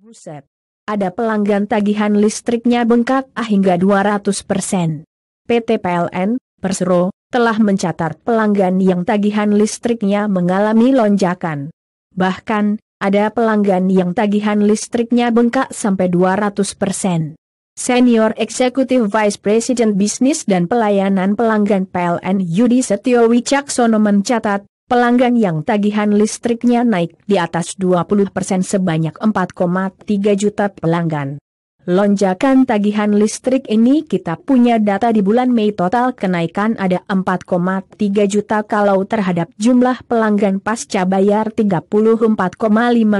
Buset. Ada pelanggan tagihan listriknya bengkak ah hingga 200%. PT PLN, Persero, telah mencatat pelanggan yang tagihan listriknya mengalami lonjakan. Bahkan, ada pelanggan yang tagihan listriknya bengkak sampai 200%. Senior Executive Vice President Bisnis dan Pelayanan Pelanggan PLN Yudi Setio Wicaksono mencatat, pelanggan yang tagihan listriknya naik di atas 20% sebanyak 4,3 juta pelanggan. Lonjakan tagihan listrik ini kita punya data di bulan Mei total kenaikan ada 4,3 juta kalau terhadap jumlah pelanggan pasca bayar 34,5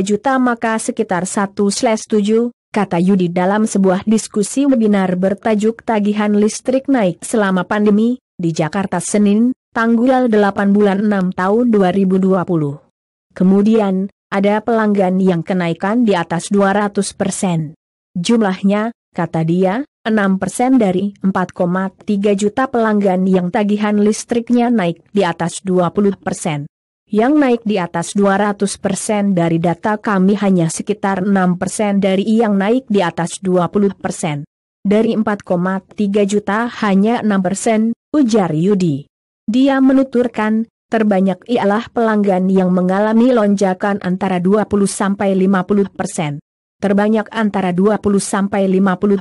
juta maka sekitar 1/7 kata Yudi dalam sebuah diskusi webinar bertajuk tagihan listrik naik selama pandemi di Jakarta Senin, tanggal 8 bulan 6 tahun 2020. Kemudian, ada pelanggan yang kenaikan di atas 200 persen. Jumlahnya, kata dia, 6 persen dari 4,3 juta pelanggan yang tagihan listriknya naik di atas 20 persen. Yang naik di atas 200 persen dari data kami hanya sekitar 6 persen dari yang naik di atas 20 persen. Dari 4,3 juta hanya 6 persen, ujar Yudi. Dia menuturkan, terbanyak ialah pelanggan yang mengalami lonjakan antara 20-50 persen. Terbanyak antara 20-50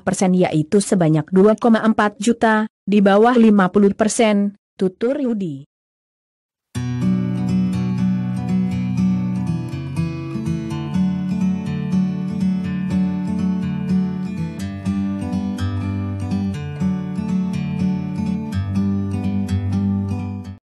persen yaitu sebanyak 2,4 juta, di bawah 50 persen, tutur Yudi.